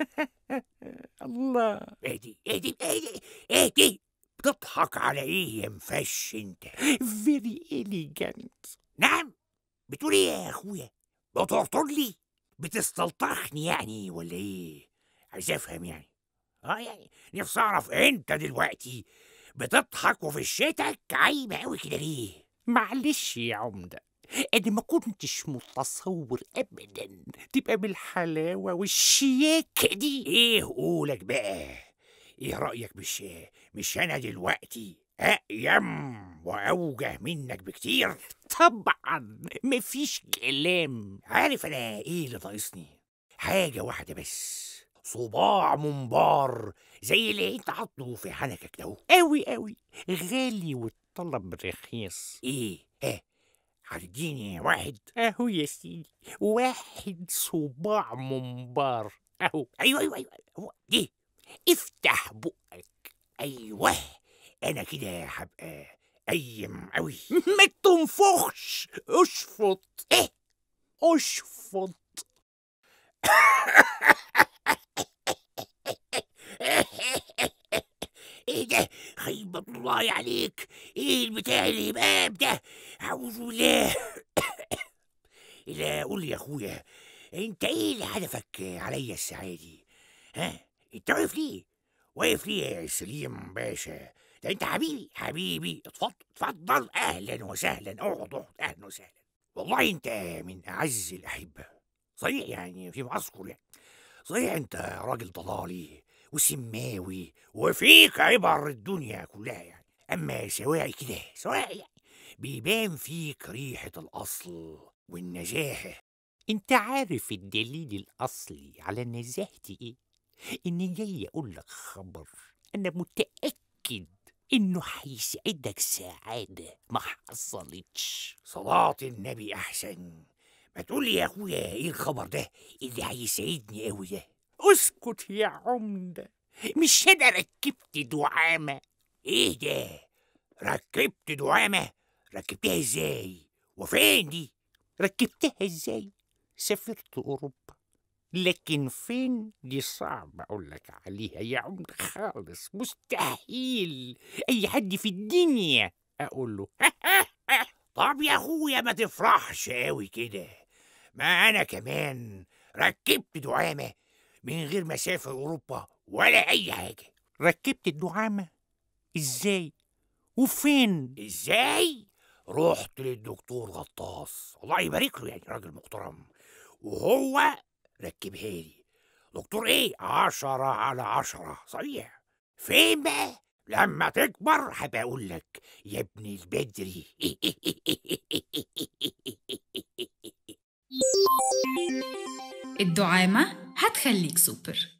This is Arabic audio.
الله اهدي اهدي اهدي اهدي بتضحك على ايه يا مفش انت فيري اليجنت نعم بتقول ايه يا اخويا بتعطر لي بتستلطخني يعني ولا ايه عايز افهم يعني اه يعني نفسي اعرف انت دلوقتي بتضحك وفي الشتاء عايمه قوي كده ليه معلش يا عمده أنا ما كنتش متصور ابدا تبقى بالحلاوه والشياكه دي ايه قولك بقى ايه رايك مش مش انا دلوقتي أقيم وأوجه منك بكتير طبعا مفيش كلام عارف أنا إيه اللي ناقصني حاجة واحدة بس صباع منبار زي اللي انت حاطه في حنكك ده قوي قوي غالي والطلب رخيص ايه ها اديني واحد اهو يا سيدي واحد صباع منبار اهو ايوه ايوه ايوه, أيوه. هو دي إيه؟ افتح بقك ايوه انا كده هبقى قيم قوي ما تنفخش اشفط ايه اشفط الله عليك ايه البتاع الهباب ده اعوذ بالله لا قول لي يا اخويا انت ايه اللي هدفك عليا الساعه دي ها انت واقف ليه واقف ليه يا سليم باشا ده انت حبيبي حبيبي اتفضل اتفضل اهلا وسهلا اقعد اقعد اهلا وسهلا والله انت من اعز الاحبه صحيح يعني فيما اذكر يعني صحيح انت راجل ضلالي وسماوي وفيك عبر الدنيا كلها يعني. أما سواعي كده سواعي بيبان فيك ريحة الأصل والنزاهة أنت عارف الدليل الأصلي على نزاهتي إيه؟ إني جاي أقول لك خبر أنا متأكد إنه هيسعدك سعادة ما حصلتش صلاة النبي أحسن ما تقولي يا أخويا إيه الخبر ده اللي هيسعدني أوي ده اسكت يا عمدة مش أنا ركبت دعامة ايه ده ركبت دعامة ركبتها ازاي وفين دي ركبتها ازاي سافرت اوروبا لكن فين دي صعب اقول لك عليها يا عمر خالص مستحيل اي حد في الدنيا اقول له طب يا اخويا ما تفرحش قوي كده ما انا كمان ركبت دعامه من غير ما اسافر اوروبا ولا اي حاجه ركبت الدعامه ازاي وفين ازاي رحت للدكتور غطاس الله يبارك له يعني راجل محترم وهو ركبها لي دكتور ايه عشرة على عشرة صحيح فين بقى لما تكبر هبقى اقول لك يا ابني البدري الدعامة هتخليك سوبر